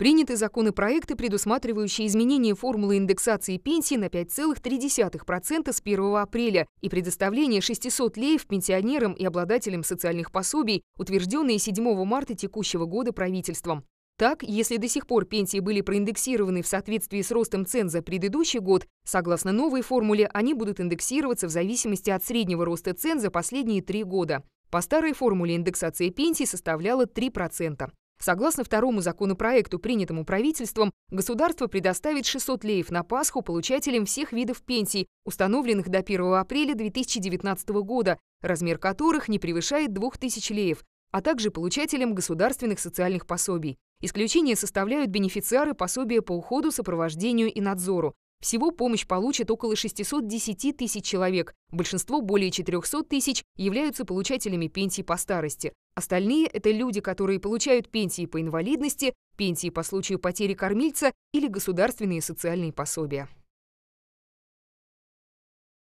Приняты законопроекты, предусматривающие изменение формулы индексации пенсии на 5,3% с 1 апреля и предоставление 600 леев пенсионерам и обладателям социальных пособий, утвержденные 7 марта текущего года правительством. Так, если до сих пор пенсии были проиндексированы в соответствии с ростом цен за предыдущий год, согласно новой формуле, они будут индексироваться в зависимости от среднего роста цен за последние три года. По старой формуле индексация пенсий составляла 3%. Согласно второму законопроекту, принятому правительством, государство предоставит 600 леев на Пасху получателям всех видов пенсий, установленных до 1 апреля 2019 года, размер которых не превышает 2000 леев, а также получателям государственных социальных пособий. Исключение составляют бенефициары пособия по уходу, сопровождению и надзору, всего помощь получат около 610 тысяч человек. Большинство, более 400 тысяч, являются получателями пенсий по старости. Остальные – это люди, которые получают пенсии по инвалидности, пенсии по случаю потери кормильца или государственные социальные пособия.